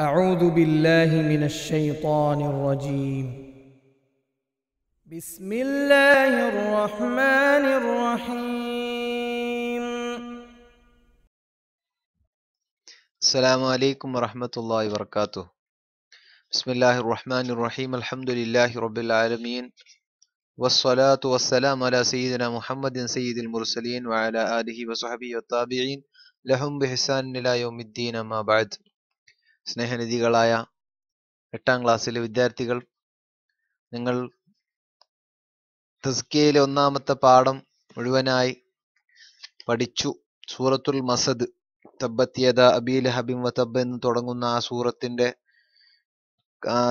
أعوذ بالله من الشيطان الرجيم بسم الله الرحمن الرحيم السلام عليكم ورحمة الله وبركاته بسم الله الرحمن الرحيم الحمد لله رب العالمين والصلاة والسلام على سيدنا محمد سيد المرسلين وعلى آله وصحبه والتابعين لهم بإحسان إلى يوم الدين ما بعد സ്നേഹനിധികളായ എട്ടാം ക്ലാസ്സിലെ വിദ്യാർത്ഥികൾ നിങ്ങൾ തസ്കിയയിലെ ഒന്നാമത്തെ പാഠം മുഴുവനായി പഠിച്ചു സൂറത്തുൽ മസദ് തബ്ബത്തിയത അബീൽ ഹബിം വത്തബ് എന്ന് തുടങ്ങുന്ന ആ സൂറത്തിന്റെ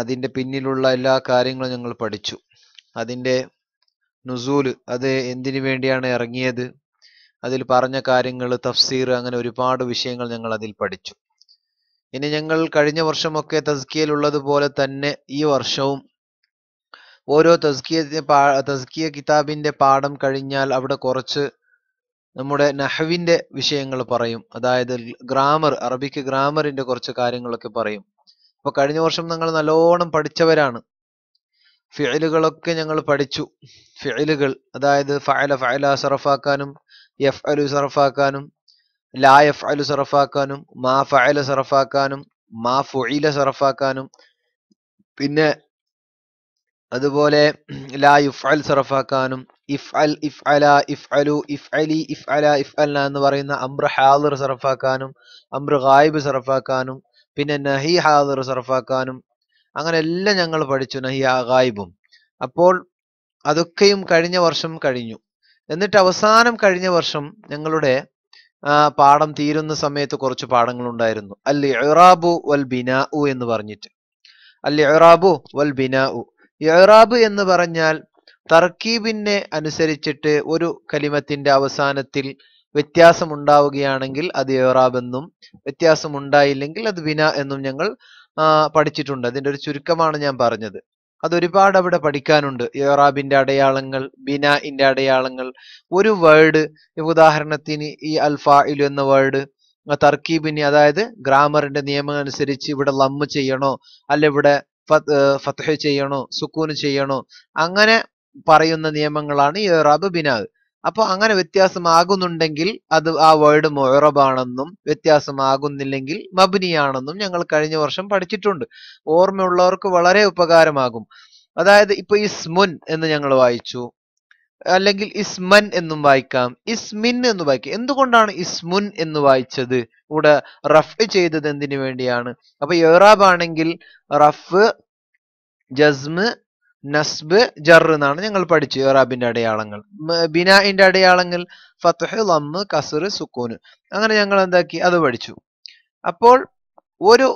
അതിന്റെ പിന്നിലുള്ള എല്ലാ കാര്യങ്ങളും ഞങ്ങൾ പഠിച്ചു അതിന്റെ നുസൂല് അത് എന്തിനു വേണ്ടിയാണ് ഇറങ്ങിയത് അതിൽ പറഞ്ഞ കാര്യങ്ങൾ തഫ്സീർ അങ്ങനെ ഒരുപാട് വിഷയങ്ങൾ ഞങ്ങൾ അതിൽ പഠിച്ചു ഇനി ഞങ്ങൾ കഴിഞ്ഞ വർഷമൊക്കെ തസ്കിയയിലുള്ളതുപോലെ തന്നെ ഈ വർഷവും ഓരോ തസ്കിയ തസ്കിയ കിതാബിന്റെ പാഠം കഴിഞ്ഞാൽ അവിടെ കുറച്ച് നമ്മുടെ നഹവിന്റെ വിഷയങ്ങൾ പറയും അതായത് ഗ്രാമർ അറബിക്ക് ഗ്രാമറിന്റെ കുറച്ച് കാര്യങ്ങളൊക്കെ പറയും അപ്പൊ കഴിഞ്ഞ വർഷം ഞങ്ങൾ നല്ലോണം പഠിച്ചവരാണ് ഫിയലുകളൊക്കെ ഞങ്ങൾ പഠിച്ചു ഫിയലുകൾ അതായത് ഫയല ഫയല സറഫാക്കാനും എഫ് അലു സറഫാക്കാനും ലായഫ് അലു സറഫാക്കാനും മാഫ ഫഅല സറഫാക്കാനും മാ സറഫാക്കാനും പിന്നെ അതുപോലെ ലായുഫ് അൽ സറഫാക്കാനും ഇഫ് അൽ ഇഫ് അല ഇഫ് അലു ഇഫ് അലി ഇഫ് അല ഇഫ് അല എന്ന് പറയുന്ന അമ്ര ഹാദർ സറഫാക്കാനും അമ്ര ഗായിബ് സറഫാക്കാനും പിന്നെ നഹി ഹാദർ സറഫാക്കാനും അങ്ങനെ എല്ലാം ഞങ്ങൾ പഠിച്ചു നഹി ഗായിബും അപ്പോൾ അതൊക്കെയും കഴിഞ്ഞ വർഷം കഴിഞ്ഞു എന്നിട്ട് അവസാനം കഴിഞ്ഞ വർഷം ഞങ്ങളുടെ പാഠം തീരുന്ന സമയത്ത് കുറച്ച് പാഠങ്ങൾ ഉണ്ടായിരുന്നു അൽ ഇറാബു വൽ ബിനാഉ എന്ന് പറഞ്ഞിട്ട് അൽ ഇറാബു വൽ ബിനാഉ ഇറാബ് എന്ന് പറഞ്ഞാൽ തർക്കീബിനെ അനുസരിച്ചിട്ട് ഒരു കലിമത്തിന്റെ അവസാനത്തിൽ വ്യത്യാസം ഉണ്ടാവുകയാണെങ്കിൽ അത് ഇറാബ് എന്നും വ്യത്യാസം ഉണ്ടായില്ലെങ്കിൽ അത് ബിന എന്നും ഞങ്ങൾ പഠിച്ചിട്ടുണ്ട് അതിന്റെ ഒരു ചുരുക്കമാണ് ഞാൻ പറഞ്ഞത് അതൊരുപാട് അവിടെ പഠിക്കാനുണ്ട് യോറാബിന്റെ അടയാളങ്ങൾ ബിനാഇന്റെ അടയാളങ്ങൾ ഒരു വേർഡ് ഉദാഹരണത്തിന് ഈ ഇലു എന്ന വേർഡ് തർക്കീബിന് അതായത് ഗ്രാമറിന്റെ നിയമം അനുസരിച്ച് ഇവിടെ ലമ്മ് ചെയ്യണോ അല്ല ഇവിടെ ഫത്ത് ചെയ്യണോ സുക്കൂന് ചെയ്യണോ അങ്ങനെ പറയുന്ന നിയമങ്ങളാണ് യോറാബ് ബിനാദ് അപ്പോൾ അങ്ങനെ വ്യത്യാസമാകുന്നുണ്ടെങ്കിൽ അത് ആ വേർഡ് മൊയറബാണെന്നും വ്യത്യാസമാകുന്നില്ലെങ്കിൽ മബിനിയാണെന്നും ഞങ്ങൾ കഴിഞ്ഞ വർഷം പഠിച്ചിട്ടുണ്ട് ഓർമ്മയുള്ളവർക്ക് വളരെ ഉപകാരമാകും അതായത് ഇപ്പൊ ഇസ്മുൻ എന്ന് ഞങ്ങൾ വായിച്ചു അല്ലെങ്കിൽ ഇസ്മൻ എന്നും വായിക്കാം ഇസ്മിൻ എന്ന് വായിക്കാം എന്തുകൊണ്ടാണ് ഇസ്മുൻ എന്ന് വായിച്ചത് ഇവിടെ റഫ് ചെയ്തത് എന്തിനു വേണ്ടിയാണ് അപ്പൊ യോറാബ് ആണെങ്കിൽ റഫ് ജസ്മ് നസ്ബ് ജർ എന്നാണ് ഞങ്ങൾ പഠിച്ചു ഇറാബിന്റെ അടയാളങ്ങൾ ബിനാഇന്റെ അടയാളങ്ങൾ ഫത്തഹ് ലമ്മ് കസർ സുക്കൂന് അങ്ങനെ ഞങ്ങൾ എന്താക്കി അത് പഠിച്ചു അപ്പോൾ ഒരു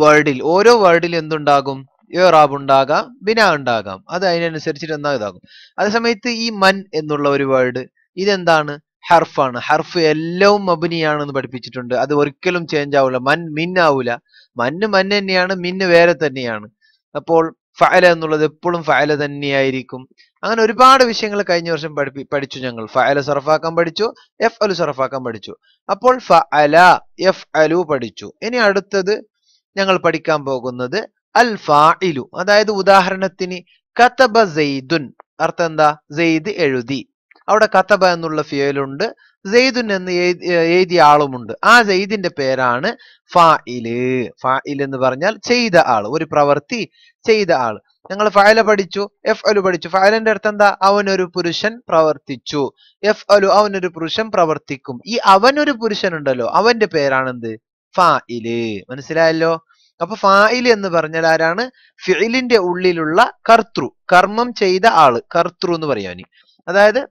വേർഡിൽ ഓരോ വേർഡിൽ എന്തുണ്ടാകും ഇറാബ് ഉണ്ടാകാം ബിന ഉണ്ടാകാം അത് അതിനനുസരിച്ചിട്ട് എന്താ ഇതാകും അതേസമയത്ത് ഈ മൻ എന്നുള്ള ഒരു വേർഡ് ഇതെന്താണ് ഹർഫാണ് ഹർഫ് എല്ലാം മബിനിയാണെന്ന് പഠിപ്പിച്ചിട്ടുണ്ട് അത് ഒരിക്കലും ചേഞ്ച് ആവില്ല മൻ മിന്നാവൂല ആവില്ല മന്ന് തന്നെയാണ് മിന്ന് വേറെ തന്നെയാണ് അപ്പോൾ ഫയല എന്നുള്ളത് എപ്പോഴും ഫഅല തന്നെയായിരിക്കും അങ്ങനെ ഒരുപാട് വിഷയങ്ങൾ കഴിഞ്ഞ വർഷം പഠിപ്പി പഠിച്ചു ഞങ്ങൾ ഫഅല സറഫാക്കാൻ പഠിച്ചു എഫ് അലു സറഫാക്കാൻ പഠിച്ചു അപ്പോൾ ഫഅല എഫ് അലു പഠിച്ചു ഇനി അടുത്തത് ഞങ്ങൾ പഠിക്കാൻ പോകുന്നത് അൽ ഫാഇലു അതായത് ഉദാഹരണത്തിന് കതബ സെയ്തുൻ അർത്ഥം എന്താ സെയ്ദ് എഴുതി അവിടെ കതബ എന്നുള്ള ഫിയലുണ്ട് സെയ്ദുൻ എന്ന് എഴുതിയ ആളുമുണ്ട് ആ സെയ്ദിന്റെ പേരാണ് ഫായില് ഫാഇൽ എന്ന് പറഞ്ഞാൽ ചെയ്ത ആൾ ഒരു പ്രവൃത്തി ചെയ്ത ആൾ ഞങ്ങൾ ഫയല പഠിച്ചു എഫ് അലു പഠിച്ചു ഫയലിന്റെ അർത്ഥം എന്താ അവനൊരു പുരുഷൻ പ്രവർത്തിച്ചു എഫ് അലു അവനൊരു പുരുഷൻ പ്രവർത്തിക്കും ഈ അവനൊരു പുരുഷൻ ഉണ്ടല്ലോ അവന്റെ പേരാണെന്ത് ഫായില് മനസ്സിലായല്ലോ അപ്പൊ ഫായിൽ എന്ന് പറഞ്ഞാൽ ആരാണ് ഫിലിന്റെ ഉള്ളിലുള്ള കർത്തൃ കർമ്മം ചെയ്ത ആള് കർത്തൃ എന്ന് പറയാനി അതായത്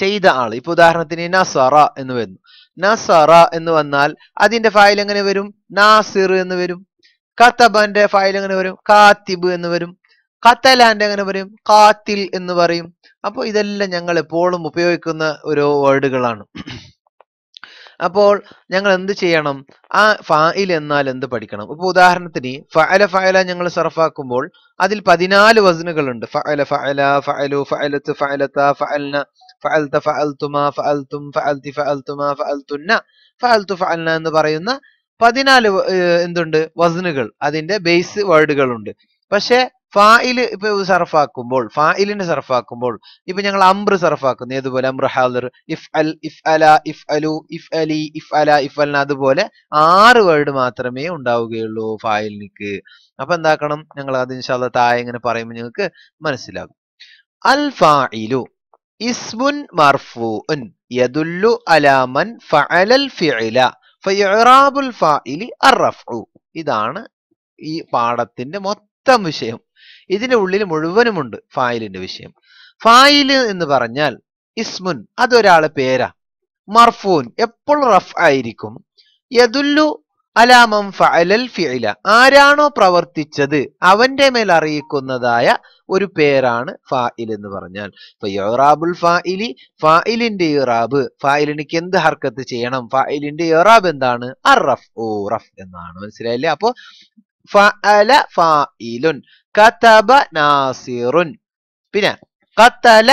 ചെയ്ത ആൾ ഇപ്പൊ ഉദാഹരണത്തിന് നസറ എന്ന് വരുന്നു നസറ എന്ന് വന്നാൽ അതിന്റെ ഫയൽ എങ്ങനെ വരും നാസിർ എന്ന് വരും കത്തബന്റെ ഫയൽ എങ്ങനെ വരും കാത്തിബ് എന്ന് വരും കത്തലാന്റെ എങ്ങനെ പറയും കാത്തിൽ എന്ന് പറയും അപ്പോൾ ഇതെല്ലാം ഞങ്ങൾ എപ്പോഴും ഉപയോഗിക്കുന്ന ഒരു വേർഡുകളാണ് അപ്പോൾ ഞങ്ങൾ എന്ത് ചെയ്യണം ആ ഫായിൽ എന്നാൽ എന്ത് പഠിക്കണം ഇപ്പൊ ഉദാഹരണത്തിന് ഫഅല ഫഅല ഞങ്ങൾ സർഫാക്കുമ്പോൾ അതിൽ പതിനാല് വസനുകളുണ്ട് ഫഅല ഫഅല ഫഅലു ഫയലത്ത് ഫയലത്ത ഫഅൽന ഫഅൽത ഫഅൽത്തുമാ ഫഅൽതും ഫഅൽതി ഫഅൽതുമാ ഫഅൽതുന്ന ഫഅൽതു ഫഅൽന എന്ന് പറയുന്ന പതിനാല് എന്തുണ്ട് വസനുകൾ അതിന്റെ ബേസ് വേർഡുകൾ ഉണ്ട് പക്ഷേ ഫായില് ഇപ്പൊ സർഫാക്കുമ്പോൾ ഫായിലിനെ സർഫാക്കുമ്പോൾ ഇപ്പൊ ഞങ്ങൾ അംറ് സർഫാക്കുന്നു ഏതുപോലെ അംറ് ഹാദർ ഇഫ് അൽ ഇഫ് അല ഇഫ് അലു ഇഫ് അലി ഇഫ് അല ഇഫ് അൽ അതുപോലെ ആറ് വേർഡ് മാത്രമേ ഉണ്ടാവുകയുള്ളൂ ഫായിലിനിക്ക് അപ്പൊ എന്താക്കണം ഞങ്ങൾ അത് ഇൻഷാല്ല താഴെ ഇങ്ങനെ പറയുമ്പോൾ നിങ്ങൾക്ക് മനസ്സിലാകും അൽ ഫായിലു ഇസ്മുൻ മർഫുഉൻ യദുല്ലു അലാമൻ ഫഅലൽ ഫിഇല ഫയഇറാബുൽ ഫാഇലി അർറഫ്ഉ ഇതാണ് ഈ പാഠത്തിന്റെ മൊത്തം വിഷയം ഇതിന്റെ ഉള്ളിൽ മുഴുവനും ഉണ്ട് ഫായിലിന്റെ വിഷയം ഫായിൽ എന്ന് പറഞ്ഞാൽ ഇസ്മുൻ അതൊരാളെ പേരാ മർഫൂൻ എപ്പോൾ റഫ് ആയിരിക്കും യദുല്ലു അലാമം ഫഅലൽ ഫിഇല ആരാണോ പ്രവർത്തിച്ചത് അവന്റെ മേൽ അറിയിക്കുന്നതായ ഒരു പേരാണ് ഫാഇൽ എന്ന് പറഞ്ഞാൽ ഇറാബുൽ ഫാഇലി ഫാഇലിന്റെ ഇറാബ് ഫായിലിനിക്ക് എന്ത് ഹർക്കത്ത് ചെയ്യണം ഫായിലിന്റെ ഇറാബ് എന്താണ് അറഫ് ഓ റഫ് എന്നാണ് മനസ്സിലായില്ലേ അപ്പോ ഫഅല ഫായിലുൻ കതബ നാസിറുൻ പിന്നെ കത്തല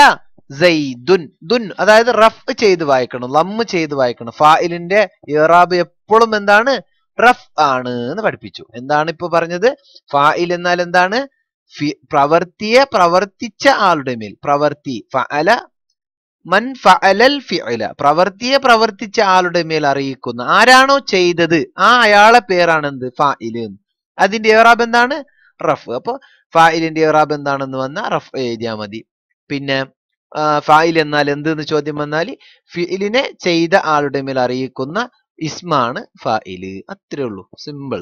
സൈദുൻ ദുൻ അതായത് റഫ് ചെയ്ത് വായിക്കണം ലം ചെയ്ത് വായിക്കണം ഫായിലിന്റെ ഇറാബ് എപ്പോഴും എന്താണ് റഫ് ആണ് എന്ന് പഠിപ്പിച്ചു എന്താണ് ഇപ്പൊ പറഞ്ഞത് ഫായിൽ എന്നാൽ എന്താണ് പ്രവർത്തിയെ പ്രവർത്തിച്ച ആളുടെ മേൽ പ്രവർത്തി ഫഅല മൻ ഫഅലൽ ഫിഅല പ്രവർത്തിയെ പ്രവർത്തിച്ച ആളുടെ മേൽ അറിയിക്കുന്ന ആരാണോ ചെയ്തത് ആ അയാളെ പേരാണ് എന്ത് ഫായിൽ അതിന്റെ ഇറാബ് എന്താണ് റഫ് അപ്പൊ ഫായിലിന്റെ ഇറാബ് എന്താണെന്ന് വന്ന റഫ് എഴുതിയാൽ മതി പിന്നെ ഫായിൽ എന്നാൽ എന്ത് എന്ന് ചോദ്യം വന്നാൽ ഫിലിനെ ചെയ്ത ആളുടെ മേൽ അറിയിക്കുന്ന ഇസ്മാണ് ഫായില് അത്രേ ഉള്ളൂ സിമ്പിൾ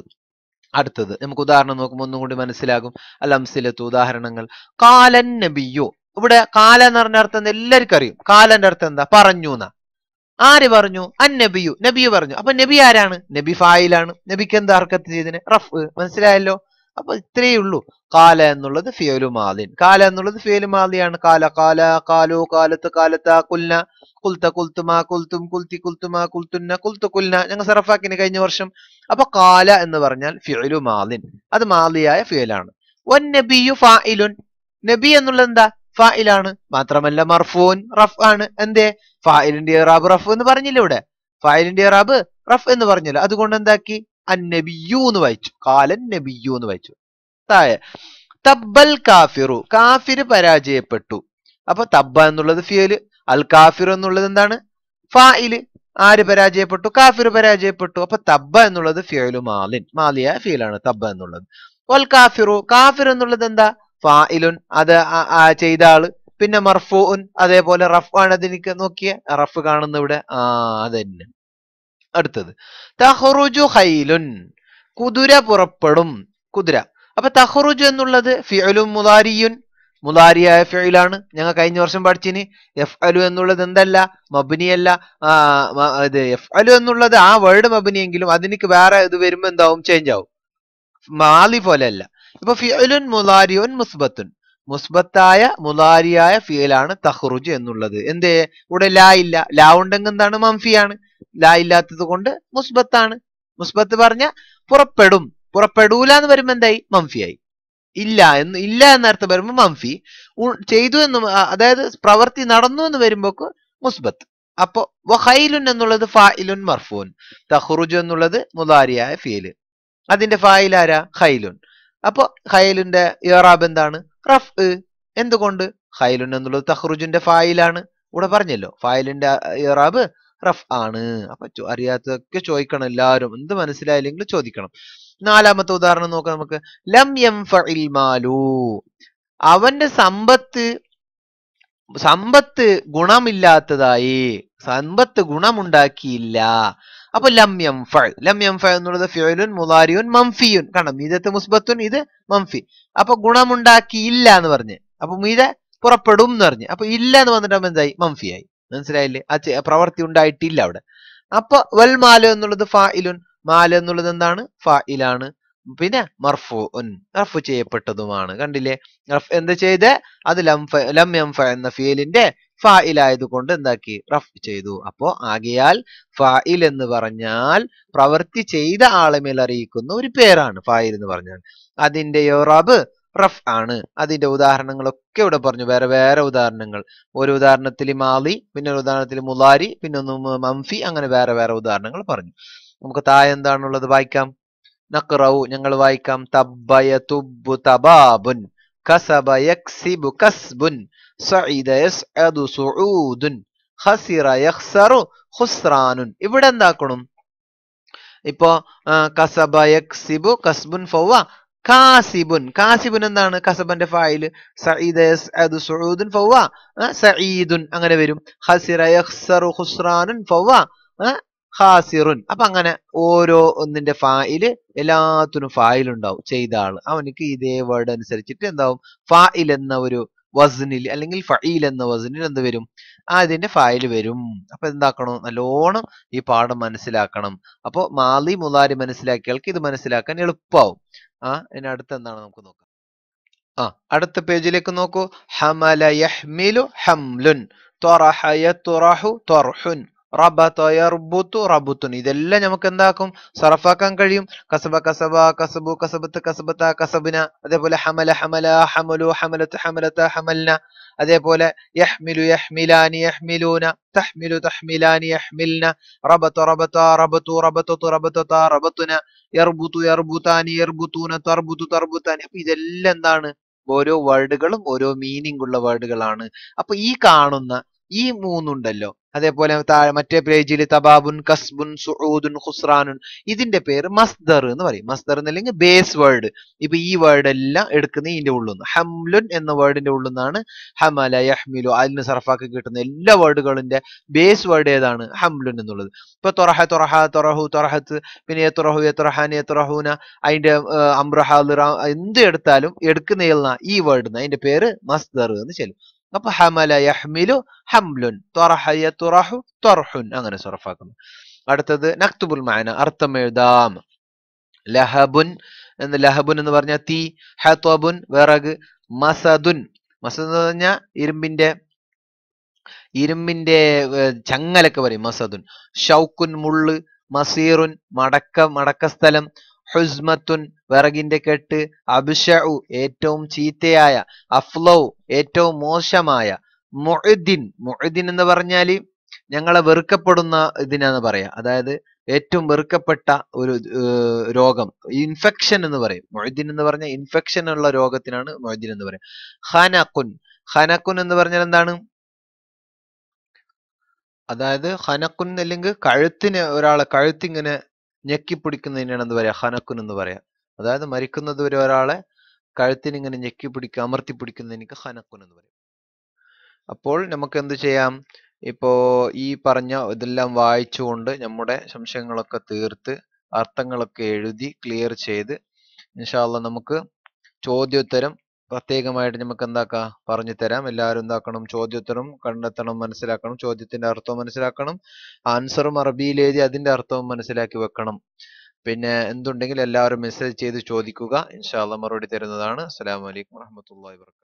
അടുത്തത് നമുക്ക് ഉദാഹരണം നോക്കുമ്പോൾ ഒന്നും കൂടി മനസ്സിലാകും അല്ല അംസിലത്ത് ഉദാഹരണങ്ങൾ കാലൻ നബിയോ ഇവിടെ കാല എന്ന് പറഞ്ഞ അർത്ഥം എന്താ എല്ലാവർക്കും അറിയും കാലന്റെ അർത്ഥം എന്താ പറഞ്ഞു എന്നാ ആര് പറഞ്ഞു അൻ നബിയു നബിയു പറഞ്ഞു അപ്പൊ നബി ആരാണ് നബി ഫായിലാണ് നബിക്ക് എന്താ അർക്കത്ത് ചെയ്തിന് റഫ് മനസ്സിലായല്ലോ അപ്പൊ ഇത്രയേ ഉള്ളൂ കാല എന്നുള്ളത് ഫിയലു മാലിൻ കാല എന്നുള്ളത് ഫിയോലു മാലിയാണ് കാല കാല കാലു കാലത്ത് കാലത്ത കുൽന കുൽത്ത കുൽത്തുമാ കുൽത്തും കുൽത്തി കുൽത്തുമാ കുൽത്തുന്ന കുൽത്തു കുൽന ഞങ്ങൾ സറഫാക്കിന് കഴിഞ്ഞ വർഷം അപ്പൊ കാല എന്ന് പറഞ്ഞാൽ ഫിയലു മാലിൻ അത് മാലിയായ ഫിയലാണ് ഒൻ നബിയു ഫായിലുൻ നബി എന്നുള്ളത് എന്താ ഫായിലാണ് മാത്രമല്ല മർഫൂൻ റഫ് ആണ് എന്തേ ഫായിലിന്റെ റാബ് റഫ് എന്ന് പറഞ്ഞില്ല ഇവിടെ ഫായിലിന്റെ റാബ് റഫ് എന്ന് പറഞ്ഞില്ല അതുകൊണ്ട് എന്താക്കി അന്നബിയു എന്ന് വായിച്ചു കാലൻ നബിയു എന്ന് വായിച്ചു താഴെ തബ്ബൽ കാഫിറു കാഫിർ പരാജയപ്പെട്ടു അപ്പൊ തബ്ബ എന്നുള്ളത് ഫിയല് അൽ കാഫിർ എന്നുള്ളത് എന്താണ് ഫായില് ആര് പരാജയപ്പെട്ടു കാഫിർ പരാജയപ്പെട്ടു അപ്പൊ തബ്ബ എന്നുള്ളത് ഫിയലു മാലിൻ മാലിയായ ഫിയലാണ് തബ്ബ എന്നുള്ളത് വൽ കാഫിറു കാഫിർ എന്നുള്ളത് എന്താ ഫായിലുൻ അത് ചെയ്ത ആള് പിന്നെ മർഫൂൻ അതേപോലെ റഫ് ആണ് അതിനിക്ക് നോക്കിയ റഫ് കാണുന്ന ഇവിടെ ആ അതന്നെ അടുത്തത് തഹറുജു ഹൈലുൻ കുതിര പുറപ്പെടും കുതിര അപ്പൊ തഹറുജു എന്നുള്ളത് ഫിഅലും മുതാരിയുൻ മുതാരിയായ ഫിഅലാണ് ഞങ്ങൾ കഴിഞ്ഞ വർഷം പഠിച്ചിന് എഫ് അലു എന്നുള്ളത് എന്തല്ല മബിനിയല്ല ഇത് എഫ് അലു എന്നുള്ളത് ആ വേർഡ് മബിനിയെങ്കിലും അതിനിക്ക് വേറെ ഇത് വരുമ്പോൾ എന്താവും ചേഞ്ച് ആവും മാലി പോലെയല്ല ഇപ്പൊ ഫിഅലുൻ മുതാരിയുൻ മുസ്ബത്തുൻ മുസ്ബത്തായ മുലാരിയായ ഫിയലാണ് തഹ്റുജ് എന്നുള്ളത് എന്തേ ഇവിടെ ലാ ഇല്ല ലാ ഉണ്ടെങ്കിൽ എന്താണ് മംഫിയാണ് ലാ ഇല്ലാത്തത് കൊണ്ട് മുസ്ബത്താണ് മുസ്ബത്ത് പറഞ്ഞ പുറപ്പെടും പുറപ്പെടൂല എന്ന് വരുമ്പോ എന്തായി മംഫിയായി ഇല്ല എന്ന് ഇല്ല എന്നർത്ഥം വരുമ്പോ മംഫി ചെയ്തു എന്ന് അതായത് പ്രവൃത്തി നടന്നു എന്ന് വരുമ്പോക്ക് മുസ്ബത്ത് അപ്പോ വഹൈലുൻ എന്നുള്ളത് ഫായിലുൻ മർഫൂൻ തഹ്റുജ് എന്നുള്ളത് മുതാരിയായ ഫീല് അതിന്റെ ഫായിൽ ആരാ ഹൈലുൻ അപ്പോ ഖൈലിന്റെ ഇറാബ് എന്താണ് റഫ് എന്തുകൊണ്ട് ഹൈലുൻ എന്നുള്ളത് തഹ്റുജിന്റെ ഫായിലാണ് ഇവിടെ പറഞ്ഞല്ലോ ഫായിലിന്റെ ഇറാബ് റഫ് ആണ് അപ്പൊ അറിയാത്തതൊക്കെ ചോദിക്കണം എല്ലാവരും എന്ത് മനസ്സിലായില്ലെങ്കിൽ ചോദിക്കണം നാലാമത്തെ ഉദാഹരണം നോക്കാം നമുക്ക് ലം എം മാലു അവന്റെ സമ്പത്ത് സമ്പത്ത് ഗുണമില്ലാത്തതായി സമ്പത്ത് ഗുണമുണ്ടാക്കിയില്ല അപ്പൊ ലംയം ഫഴ് ലംയം ഫഴ് എന്നുള്ളത് ഫ്യോലുൻ മുലാരിയുൻ മംഫിയുൻ കാണാം മീതത്തെ മുസ്ബത്തുൻ ഇത് മംഫി അപ്പൊ ഗുണമുണ്ടാക്കി ഇല്ല എന്ന് പറഞ്ഞ് അപ്പൊ മീത പുറപ്പെടും എന്ന് പറഞ്ഞു അപ്പൊ ഇല്ല എന്ന് വന്നിട്ട് എന്തായി മംഫിയായി മനസ്സിലായില്ലേ ആ പ്രവൃത്തി ഉണ്ടായിട്ടില്ല അവിടെ അപ്പൊ വൽ മാലു എന്നുള്ളത് ഇലുൻ മാലു എന്നുള്ളത് എന്താണ് ഇലാണ് പിന്നെ മർഫു ഉൻ റഫ് ചെയ്യപ്പെട്ടതുമാണ് കണ്ടില്ലേ എന്താ ചെയ്ത് അത് ലംഫ ലം ഫ എന്ന ഫീലിന്റെ ഫായിലായതുകൊണ്ട് എന്താക്കി റഫ് ചെയ്തു അപ്പോ ആകിയാൽ ഫായിൽ എന്ന് പറഞ്ഞാൽ പ്രവൃത്തി ചെയ്ത ആളുമേൽ അറിയിക്കുന്ന ഒരു പേരാണ് ഫായിൽ എന്ന് പറഞ്ഞാൽ അതിന്റെ യോറബ് റഫ് ആണ് അതിന്റെ ഉദാഹരണങ്ങളൊക്കെ ഇവിടെ പറഞ്ഞു വേറെ വേറെ ഉദാഹരണങ്ങൾ ഒരു ഉദാഹരണത്തിൽ മാലി പിന്നെ ഒരു ഉദാഹരണത്തിൽ മുലാരി പിന്നെ ഒന്ന് മംഫി അങ്ങനെ വേറെ വേറെ ഉദാഹരണങ്ങൾ പറഞ്ഞു നമുക്ക് താഴെ എന്താണുള്ളത് വായിക്കാം നക്റവു ഞങ്ങൾ വായിക്കാം തബ്ബയ തുബ്ബു തബാബുൻ കസബ യക്സിബു കസ്ബുൻ സഇദ യസ്അദു സുഊദുൻ ഖസിറ യഖ്സറു ഖുസ്റാനുൻ ഇവിടെ എന്താക്കണം ഇപ്പോ കസബ യക്സിബു കസ്ബുൻ ഫവ കാസിബുൻ കാസിബുൻ എന്താണ് കസബന്റെ ഫായില് സഈദ യസ്അദു സുഊദുൻ ഫവ സഈദുൻ അങ്ങനെ വരും ഖസിറ യഖ്സറു ഖുസ്റാനുൻ ഫവ ഹാസിറുൻ അപ്പൊ അങ്ങനെ ഓരോ ഒന്നിന്റെ ഫായില് എല്ലാത്തിനും ഫായിലുണ്ടാവും ചെയ്ത ആള് അവനക്ക് ഇതേ വേർഡ് അനുസരിച്ചിട്ട് എന്താവും ഫായിൽ എന്ന ഒരു വസനിൽ അല്ലെങ്കിൽ ഫയിൽ എന്ന വസനിൽ എന്ത് വരും അതിന്റെ ഫയൽ വരും അപ്പൊ എന്താക്കണം നല്ലോണം ഈ പാഠം മനസ്സിലാക്കണം അപ്പൊ മാലി മുതാരി മനസ്സിലാക്കിയാൾക്ക് ഇത് മനസ്സിലാക്കാൻ എളുപ്പമാവും ആ ഇനി അടുത്ത എന്താണ് നമുക്ക് നോക്കാം ആ അടുത്ത പേജിലേക്ക് നോക്കൂ ഹമല യഹ്മിലു ഹംലുൻ തൊറഹു തൊറഹുൻ റബത്ത യർബുത്തു റബുത്തു ഇതെല്ലാം നമുക്ക് എന്താക്കും സറഫാക്കാൻ കഴിയും കസബ കസബ കസബു കസബത്ത് കസബത്ത കസബിന അതേപോലെ ഹമല ഹമല ഹമലു ഹമലത്ത് ഹമലത്ത ഹമൽന അതേപോലെ യഹ്മിലു യഹ്മിലാനി യഹ്മിലൂന തഹ്മിലു തഹ്മിലാനി യഹ്മിൽന റബത റബത്ത റബത്തു റബത്തു റബത്ത റബത്തുന യർബുത്തു യർബുത്താനി യർബുത്തൂന തർബുത്തു തർബുത്താനി അപ്പൊ ഇതെല്ലാം എന്താണ് ഓരോ വേർഡുകളും ഓരോ മീനിങ് ഉള്ള വേർഡുകളാണ് അപ്പൊ ഈ കാണുന്ന ഈ മൂന്നുണ്ടല്ലോ അതേപോലെ താഴെ മറ്റേ പേജിൽ തബാബുൻ കസ്ബുൻ സുഹൂദുൻ ഖുസ്റാനുൻ ഇതിന്റെ പേര് മസ്ദർ എന്ന് പറയും മസ്ദർ എന്നല്ലെങ്കിൽ ബേസ് വേർഡ് ഇപ്പൊ ഈ വേർഡ് എല്ലാം എടുക്കുന്ന ഇതിന്റെ ഉള്ളു ഹംലുൻ എന്ന വേർഡിന്റെ ഉള്ളിൽ നിന്നാണ് ഹമല യഹ്മിലു അതിന് സർഫാക്കി കിട്ടുന്ന എല്ലാ വേർഡുകളിന്റെ ബേസ് വേർഡ് ഏതാണ് ഹംലുൻ എന്നുള്ളത് ഇപ്പൊ തൊറഹ തൊറഹ തൊറഹു തൊറഹത്ത് പിന്നെ എത്രഹു എത്രഹാൻ എത്രഹൂന അതിന്റെ അമ്രഹ എന്ത് എടുത്താലും എടുക്കുന്ന ഈ വേർഡ് അതിന്റെ പേര് മസ്ദർ എന്ന് ചെല്ലും അപ്പൊ ഹമല യഹ്മിലു ഹംലുൻ ത്വറഹയ തുറഹു ത്വർഹുൻ അങ്ങനെ സൊറഫാക്കുന്നു അടുത്തത് നക്തുബുൽ മാന അർത്ഥം എഴുതാം ലഹബുൻ എന്ന് ലഹബുൻ എന്ന് പറഞ്ഞ തീ ഹത്വബുൻ വിറക് മസദുൻ മസദ് എന്ന് പറഞ്ഞാൽ ഇരുമ്പിന്റെ ഇരുമ്പിന്റെ ചങ്ങലൊക്കെ പറയും മസദുൻ ഷൗക്കുൻ മുള്ള് മസീറുൻ മടക്ക മടക്കസ്ഥലം ഹുസ്മത്തുൻ വിറകിന്റെ കെട്ട് അബുഷഉ ഏറ്റവും ചീത്തയായ അഫ്ലൗ ഏറ്റവും മോശമായ മൊഴുദ്ദിൻ മൊഴുദ്ദിൻ എന്ന് പറഞ്ഞാൽ ഞങ്ങളെ വെറുക്കപ്പെടുന്ന ഇതിനാന്ന് പറയാ അതായത് ഏറ്റവും വെറുക്കപ്പെട്ട ഒരു രോഗം ഇൻഫെക്ഷൻ എന്ന് പറയും മൊഴുദ്ദിൻ എന്ന് പറഞ്ഞാൽ ഇൻഫെക്ഷൻ ഉള്ള രോഗത്തിനാണ് മൊഴുദ്ദിൻ എന്ന് പറയുക ഹനക്കുൻ ഹനക്കുൻ എന്ന് പറഞ്ഞാൽ എന്താണ് അതായത് ഹനക്കുൻ അല്ലെങ്കിൽ കഴുത്തിന് ഒരാളെ കഴുത്തിങ്ങനെ ഞെക്കിപ്പിടിക്കുന്നതിനാണ് എന്ത് പറയുക ഹനക്കുൻ എന്ന് പറയാം അതായത് മരിക്കുന്നത് വരെ ഒരാളെ കഴുത്തിന് ഇങ്ങനെ ഞെക്കിപ്പിടിക്കുക അമർത്തി പിടിക്കുന്നതിനൊക്കെ ഹനക്കുൻ എന്ന് പറയും അപ്പോൾ നമുക്ക് എന്ത് ചെയ്യാം ഇപ്പോ ഈ പറഞ്ഞ ഇതെല്ലാം വായിച്ചുകൊണ്ട് നമ്മുടെ സംശയങ്ങളൊക്കെ തീർത്ത് അർത്ഥങ്ങളൊക്കെ എഴുതി ക്ലിയർ ചെയ്ത് ഇൻഷാല്ല നമുക്ക് ചോദ്യോത്തരം പ്രത്യേകമായിട്ട് നമുക്ക് എന്താക്കാം പറഞ്ഞു തരാം എല്ലാവരും എന്താക്കണം ചോദ്യോത്തരം കണ്ടെത്തണം മനസ്സിലാക്കണം ചോദ്യത്തിന്റെ അർത്ഥവും മനസ്സിലാക്കണം ആൻസറും അറബിയിലേതി അതിന്റെ അർത്ഥവും മനസ്സിലാക്കി വെക്കണം പിന്നെ എന്തുണ്ടെങ്കിൽ എല്ലാവരും മെസ്സേജ് ചെയ്ത് ചോദിക്കുക ഇൻഷാല്ല മറുപടി തരുന്നതാണ് അസ്സാം വലൈക്കും വാഹമത്തല്ലാ വാ